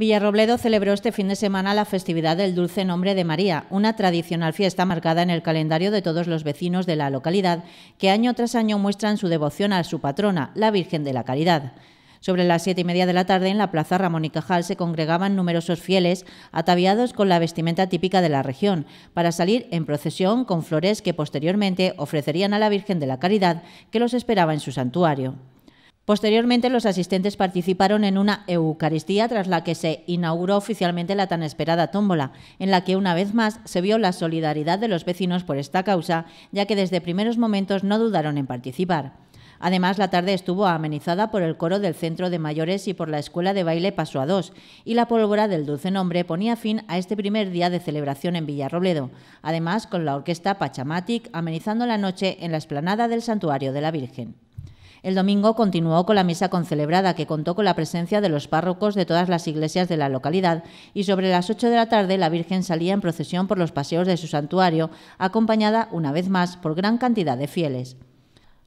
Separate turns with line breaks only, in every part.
Villarrobledo celebró este fin de semana la festividad del Dulce Nombre de María, una tradicional fiesta marcada en el calendario de todos los vecinos de la localidad, que año tras año muestran su devoción a su patrona, la Virgen de la Caridad. Sobre las siete y media de la tarde, en la plaza Ramón y Cajal se congregaban numerosos fieles ataviados con la vestimenta típica de la región, para salir en procesión con flores que posteriormente ofrecerían a la Virgen de la Caridad, que los esperaba en su santuario. Posteriormente, los asistentes participaron en una Eucaristía tras la que se inauguró oficialmente la tan esperada tómbola, en la que una vez más se vio la solidaridad de los vecinos por esta causa, ya que desde primeros momentos no dudaron en participar. Además, la tarde estuvo amenizada por el coro del Centro de Mayores y por la Escuela de Baile Paso a Dos, y la pólvora del Dulce Nombre ponía fin a este primer día de celebración en Villarrobledo, además con la orquesta Pachamatic amenizando la noche en la esplanada del Santuario de la Virgen. El domingo continuó con la misa concelebrada, que contó con la presencia de los párrocos de todas las iglesias de la localidad, y sobre las 8 de la tarde la Virgen salía en procesión por los paseos de su santuario, acompañada una vez más por gran cantidad de fieles.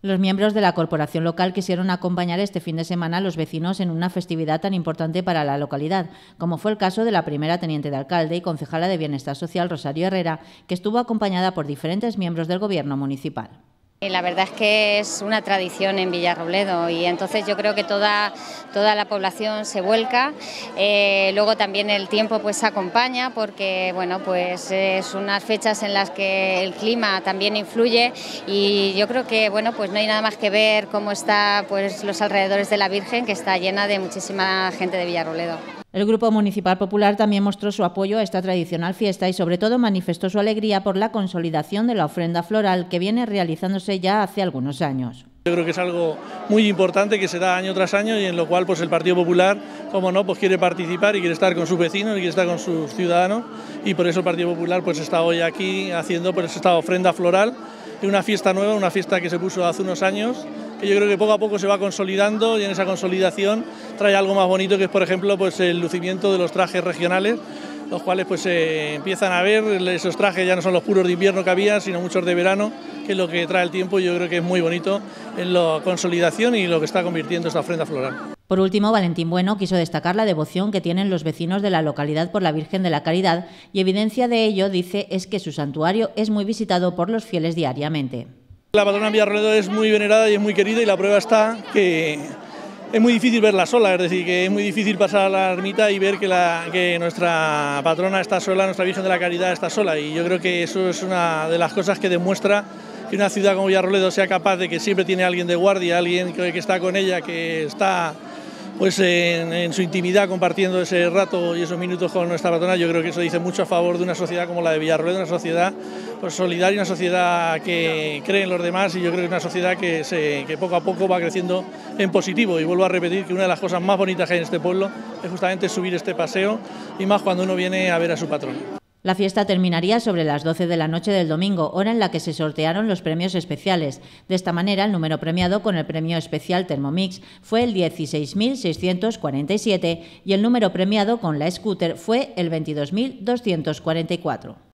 Los miembros de la corporación local quisieron acompañar este fin de semana a los vecinos en una festividad tan importante para la localidad, como fue el caso de la primera teniente de alcalde y concejala de Bienestar Social Rosario Herrera, que estuvo acompañada por diferentes miembros del Gobierno municipal.
Eh, la verdad es que es una tradición en Villarrobledo y entonces yo creo que toda, toda la población se vuelca. Eh, luego también el tiempo pues acompaña porque bueno pues es unas fechas en las que el clima también influye y yo creo que bueno pues no hay nada más que ver cómo está pues los alrededores de la Virgen que está llena de muchísima gente de Villarrobledo.
El Grupo Municipal Popular también mostró su apoyo a esta tradicional fiesta y sobre todo manifestó su alegría por la consolidación de la ofrenda floral que viene realizándose ya hace algunos años.
Yo creo que es algo muy importante que se da año tras año y en lo cual pues el Partido Popular, como no, pues quiere participar y quiere estar con sus vecinos y quiere estar con sus ciudadanos y por eso el Partido Popular pues está hoy aquí haciendo pues, esta ofrenda floral, una fiesta nueva, una fiesta que se puso hace unos años yo creo que poco a poco se va consolidando y en esa consolidación trae algo más bonito que es, por ejemplo, pues el lucimiento de los trajes regionales los cuales pues se eh, empiezan a ver, esos trajes ya no son los puros de invierno que había, sino muchos de verano, que es lo que trae el tiempo y yo creo que es muy bonito en la consolidación y lo que está convirtiendo esta ofrenda floral.
Por último, Valentín Bueno quiso destacar la devoción que tienen los vecinos de la localidad por la Virgen de la Caridad y evidencia de ello, dice, es que su santuario es muy visitado por los fieles diariamente.
La patrona Villarroledo es muy venerada y es muy querida y la prueba está que es muy difícil verla sola, es decir, que es muy difícil pasar a la ermita y ver que, que nuestra patrona está sola, nuestra Virgen de la Caridad está sola y yo creo que eso es una de las cosas que demuestra que una ciudad como Villarroledo sea capaz de que siempre tiene alguien de guardia, alguien que está con ella, que está pues en, su intimidad compartiendo ese rato y esos minutos con nuestra patrona, yo creo que eso dice mucho a favor de una sociedad como la de Villarroel, una sociedad pues, solidaria, una sociedad que cree en los demás y yo creo que es una sociedad que, que poco a poco va creciendo en positivo. Y vuelvo a repetir que una de las cosas más bonitas que hay en este pueblo es justamente subir este paseo y más cuando uno viene a ver a su patrón.
La fiesta terminaría sobre las 12 de la noche del domingo, hora en la que se sortearon los premios especiales. De esta manera, el número premiado con el premio especial Thermomix fue el 16.647 y el número premiado con la scooter fue el 22.244.